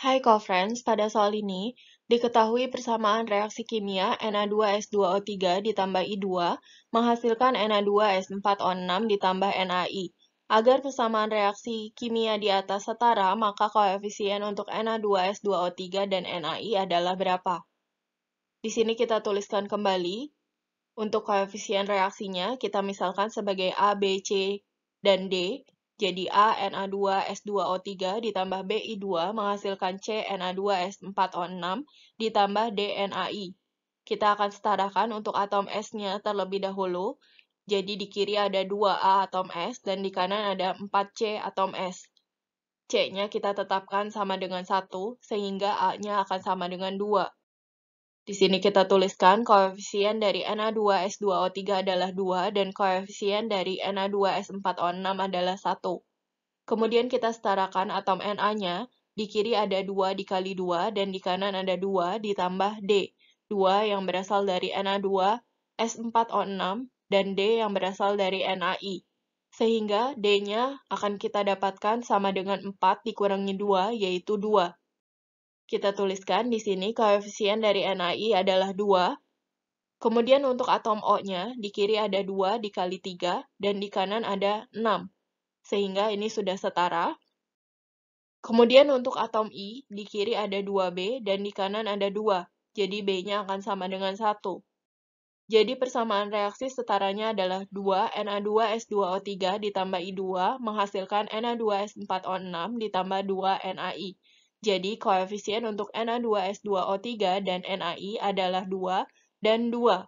Hai friends, pada soal ini diketahui persamaan reaksi kimia Na2S2O3 ditambah I2 menghasilkan Na2S4O6 ditambah NaI. Agar persamaan reaksi kimia di atas setara, maka koefisien untuk Na2S2O3 dan NaI adalah berapa? Di sini kita tuliskan kembali. Untuk koefisien reaksinya, kita misalkan sebagai A, B, C, dan D, jadi A Na2 S2O3 ditambah BI2 menghasilkan C Na2 S4O6 ditambah D NaI. Kita akan setarakan untuk atom S-nya terlebih dahulu. Jadi di kiri ada 2A atom S dan di kanan ada 4C atom S. C-nya kita tetapkan sama dengan 1 sehingga A-nya akan sama dengan 2. Di sini kita tuliskan koefisien dari Na2S2O3 adalah 2 dan koefisien dari Na2S4O6 adalah 1. Kemudian kita setarakan atom Na-nya, di kiri ada 2 dikali 2 dan di kanan ada 2 ditambah D, 2 yang berasal dari Na2, S4O6, dan D yang berasal dari NaI. Sehingga D-nya akan kita dapatkan sama dengan 4 dikurangi 2, yaitu 2. Kita tuliskan di sini koefisien dari NAI adalah 2. Kemudian untuk atom O-nya, di kiri ada 2 dikali 3, dan di kanan ada 6. Sehingga ini sudah setara. Kemudian untuk atom I, di kiri ada 2B, dan di kanan ada 2. Jadi B-nya akan sama dengan 1. Jadi persamaan reaksi setaranya adalah 2 Na2S2O3 ditambah I2 menghasilkan Na2S4O6 ditambah 2 NaI. Jadi koefisien untuk Na2S2O3 dan NaI adalah 2 dan 2.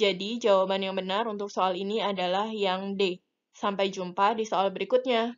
Jadi jawaban yang benar untuk soal ini adalah yang D. Sampai jumpa di soal berikutnya.